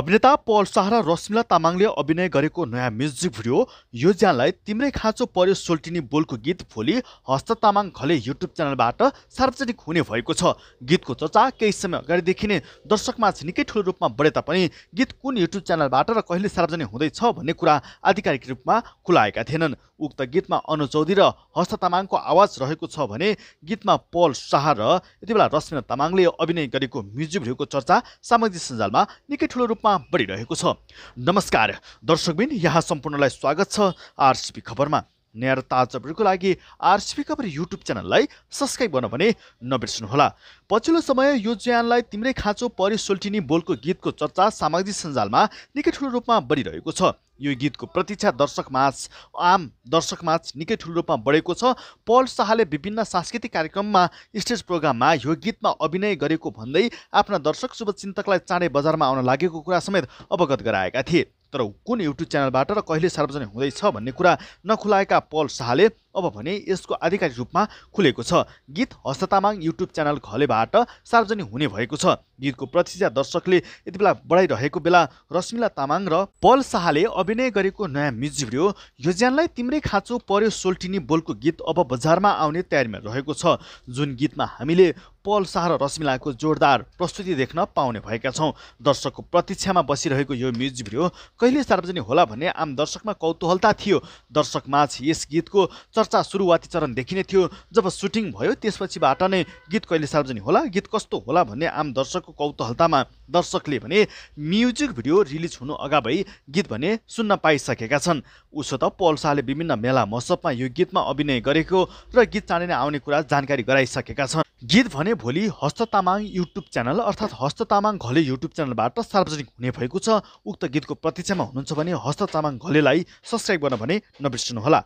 अभिनेता पल शाह र रश्मिला तामाङले अभिनय गरेको नयाँ म्युजिक भिडियो यो ज्यानलाई तिम्रै खाँचो पर्यो सोल्टिनी बोलको गीत भोलि हस्त तामाङ घले युट्युब च्यानलबाट सार्वजनिक हुने भएको छ गीतको चर्चा केही समय अगाडिदेखि नै दर्शकमाझ निकै ठुलो रूपमा बढे तापनि गीत कुन युट्युब च्यानलबाट र कहिले सार्वजनिक हुँदैछ भन्ने कुरा आधिकारिक रूपमा खुलाएका थिएनन् उक्त गीतमा अनु चौधरी र हस्त तामाङको आवाज रहेको छ भने गीतमा पल शाह र यति बेला रश्मिला तामाङले अभिनय गरेको म्युजिक भिडियोको चर्चा सामाजिक सञ्जालमा निकै ठुलो रूपमा बढिरहेको छ नमस्कार दर्शकबिन यहाँ सम्पूर्णलाई स्वागत छ आरसिपी खबरमा नेहार ताजबरको लागि आरसिपी खबर युट्युब च्यानललाई सब्सक्राइब गर्न भने नबिर्सनुहोला पछिल्लो समय यो ज्यानलाई तिम्रै खाँचो परि सोल्टिनी बोलको गीतको चर्चा सामाजिक सञ्जालमा निकै ठुलो रूपमा बढिरहेको छ यो गीतको प्रतीक्षा दर्शकमाझ आम दर्शकमाझ निकै ठुलो रूपमा बढेको छ पल शाहले विभिन्न सांस्कृतिक कार्यक्रममा स्टेज प्रोग्राममा यो गीतमा अभिनय गरेको भन्दै आफ्ना दर्शक शुभचिन्तकलाई चाँडै बजारमा आउन लागेको कुरा समेत अवगत गराएका थिए तर कुन युट्युब च्यानलबाट र कहिले सार्वजनिक हुँदैछ भन्ने कुरा नखुलाएका पल शाहले अब भने यसको आधिकारिक रूपमा खुलेको छ गीत हस्त तामाङ युट्युब च्यानल घलेबाट सार्वजनिक हुने भएको छ गीतको प्रतिष्ठा दर्शकले यति बेला बढाइरहेको बेला रश्मिला तामाङ र पल शाहले अभिनय गरेको नयाँ म्युजिक भिडियो योज्यानलाई तिम्रै खाँचो पर्यो सोल्टिनी बोलको गीत अब बजारमा आउने तयारीमा रहेको छ जुन गीतमा हामीले पल शाह र रश्मिलाको जोरदार प्रस्तुति देख्न पाउने भएका छौँ दर्शकको प्रतीक्षामा बसिरहेको यो म्युजिक भिडियो कहिले सार्वजनिक होला भन्ने आम दर्शकमा कौतूहलता थियो दर्शकमाझ यस गीतको चर्चा सुरुवाती चरण देखिने थियो जब सुटिङ भयो त्यसपछिबाट नै गीत कहिले सार्वजनिक होला गीत कस्तो होला भन्ने आम दर्शकको कौतूहलतामा दर्शकले भने म्युजिक भिडियो रिलिज हुनु अगावै गीत भने सुन्न पाइसकेका छन् उसो त पल शाहले विभिन्न मेला महोत्सवमा यो गीतमा अभिनय गरेको र गीत चाँडै नै आउने कुरा जानकारी गराइसकेका छन् गीत भने भोलि हस्त तामाङ युट्युब च्यानल अर्थात् हस्त तामाङ घले युट्युब च्यानलबाट सार्वजनिक हुने भएको छ उक्त गीतको प्रतीक्षामा हुनुहुन्छ भने हस्त तामाङ घलेलाई सब्सक्राइब गर्न भने नबिर्सनुहोला